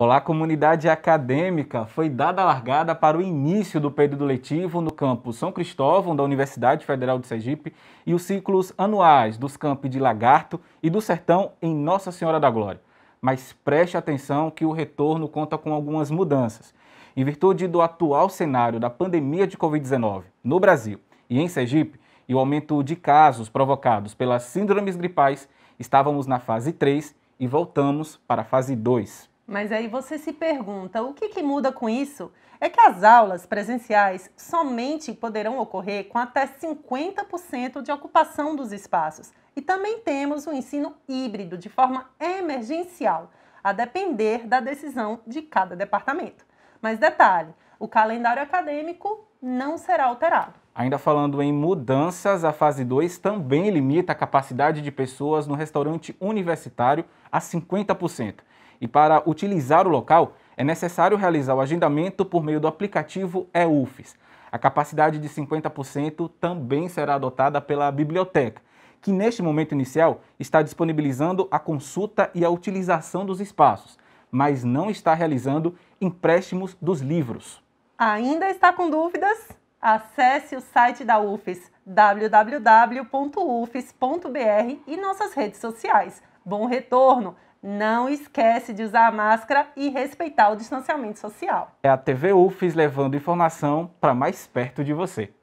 Olá, comunidade acadêmica! Foi dada a largada para o início do período letivo no campus São Cristóvão da Universidade Federal de Sergipe e os ciclos anuais dos campi de Lagarto e do Sertão em Nossa Senhora da Glória. Mas preste atenção que o retorno conta com algumas mudanças. Em virtude do atual cenário da pandemia de Covid-19 no Brasil e em Sergipe, e o aumento de casos provocados pelas síndromes gripais, estávamos na fase 3 e voltamos para a fase 2. Mas aí você se pergunta: o que, que muda com isso? É que as aulas presenciais somente poderão ocorrer com até 50% de ocupação dos espaços. E também temos o ensino híbrido de forma emergencial, a depender da decisão de cada departamento. Mas detalhe: o calendário acadêmico não será alterado. Ainda falando em mudanças, a fase 2 também limita a capacidade de pessoas no restaurante universitário a 50% e para utilizar o local é necessário realizar o agendamento por meio do aplicativo EUFES. A capacidade de 50% também será adotada pela biblioteca, que neste momento inicial está disponibilizando a consulta e a utilização dos espaços, mas não está realizando empréstimos dos livros. Ainda está com dúvidas? Acesse o site da UFES www.ufes.br e nossas redes sociais. Bom retorno! não esquece de usar a máscara e respeitar o distanciamento social. É a TV UFES levando informação para mais perto de você.